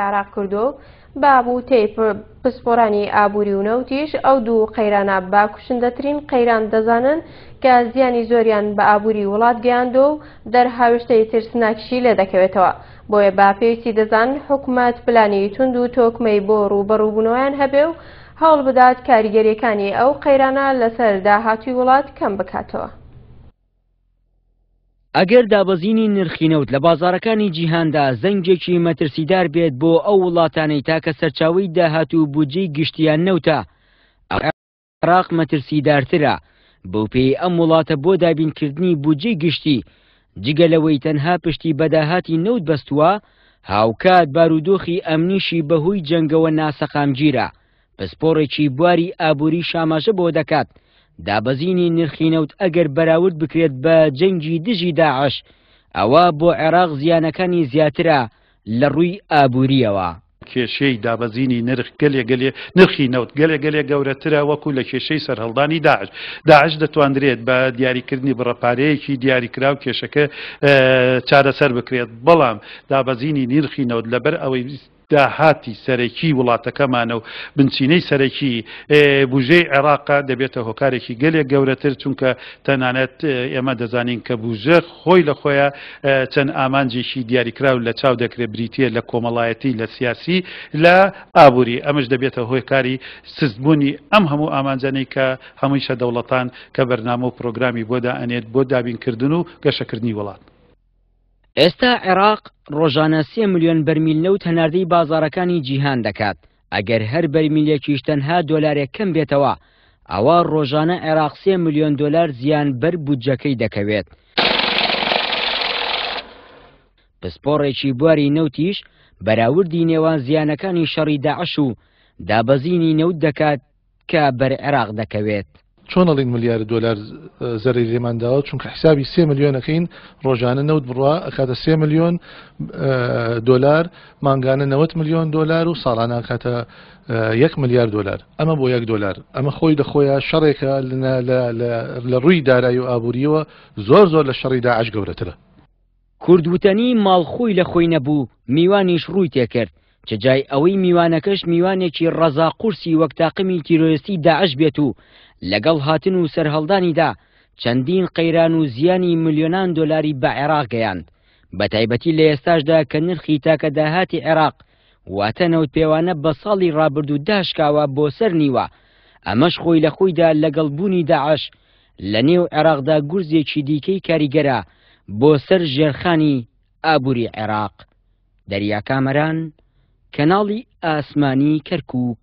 عێراق کردو بابوو تێی پسپۆرانی ئابووری و نەوتیش ئەو دوو قەیرانە با کوشندەترین قەیران دەزانن کە زیانی زۆریان بە ئابووری وڵات گەیاندۆ و دەرهاوشتەی ترسناکشی لێ دەکەوێتەوە بۆیە با پێویستی دەزان حکومت پلانی تونند و تۆکمەی بۆ ڕوبەڕووبوونەوەیان هەبێ و هەوڵ بدات کاریگەریەکانی ئەو قەیرانە لەسەر داهاتوی وڵات کەم بکاتەوە. ئەگەر دابەزینی نرخینەوت لە بازارەکانی جیهاندا زەنگێکی مەترسیدار بێت بۆ ئەو وڵاتانەی تاکە سەرچاوی داهاتوو بودجی گشتیان نەوتە عراق مەترسیدارترە بەو پێی ئەم وڵاتە بۆ دابینکردنی بودجی گشتی جگە لەوەی تەنها پشتی بەداهاتی نەوت بەستووە هاوکات بارودۆخی ئەمنیشی بەهۆی جەنگەوە ناسەقامگیرە پسپۆڕێکی بواری ئابووری شاماژە بۆ دەکات دابەزینی نرخی نەوت ئەگەر بەراورد بکرێت بە جەنگی دژی داعش ئەوە بۆ عێراق زیانەکانی زیاترە لە ڕووی ئابوووریەوە. کێشەی دابەزینی نرخ گەلێ گەلێ نرخی نەوت گەلێ گەلێ گەورەترە وەکو لە کێشەی سەرهەڵدانی داعش داعش دەتواندرێت بە دیاریکردنی بڕەپارەیەکی دیاریکرااو کێشەکە چارەسەر بکرێت بەڵام دابەزینی نرخی نەوت لەبەر ئەوەی داهاتی سەرەکی وڵاتەکەمانە و بنچینەی سەرەکی بژەی عێراقا دەبێتە هۆکارێکی گەلێک گەورەتر چونکە تەنانەت ئێمە دەزانین کە بژە خۆی لە خۆیە چەند ئامانجێکی دیاریکراو لە چاو دەکرێت بریتە لە کۆمەڵایەتی لە سیاسی لە ئابووری ئەمەش دەبێتە هۆیکاری سزبوونی ئەم هەموو ئامانجانەی کە هەمووی شە دەوڵەتان کە بەرنامە و پرۆگرامی بۆدا ئەنێت بۆ دابینکردن و گەشەکردنی وڵات. ئێستا عێراق ڕۆژانە سێ میلیۆن بەرمیل نەوت هەناردەی بازارەکانی جیهان دەکات ئەگەر هەر بەرمیلێکیش تەنها دۆلارێک کەم بێتەوە ئەوە ڕۆژانە عێراق سێ میلیۆن دلار زیان بەر بودجەکەی دەکەوێت پسپۆڕێکی بواری نەوتیش بەراوردی نێوان زیانەکانی شەڕی داعش و دابەزینی نەوت دەکات کە بەر عێراق دەکەوێت چۆنەڵین ملیارە دلار زەری لێمانداوە چونکە حسابی سێ ملیۆنەکەین ڕۆژانە نەوت بڕوا کاتە سێ ملیۆن دلار ماگانە 90 ملیۆن دلار و ساڵانە کاتە یەک ملیار دلار ئەمە بۆ یەک دلار ئەمە خۆی دەخۆیە شەڕێکە لە ڕووی دارایی و ئابوووریەوە زۆر زۆر لە شەڕیدا عش گەورەترە کوردوتەنی ماڵخۆی لە خۆی نەبوو میوانیش ڕووی تێکرد چجای ئەوەی میوانەکەش میوانێکی ڕەزا قورسی وەک تاقمی تیرۆستی داعش بێت و لەگەڵ هاتن و سەررهڵدانیدا چەندین قەیران و زیانی ملیۆنان دۆلاری بە عێراق گەیاند بە تایبەتی لە ئێستاشدا کە نرخی تاکە داهاتی عێراق واتە نەوت پێوانە بە ساڵی ڕابرد و داشکاوە بۆ سەر نیوە ئەمەش خۆی لە خۆیدا لەگەڵ بوونی داعش لە نێو عێراقدا گورزێکی دیکەی کاریگەرە بۆ سەر ژێرخانی ئابووری عێراق دەریا کامەران کەناڵی ئاسمانی کەرکک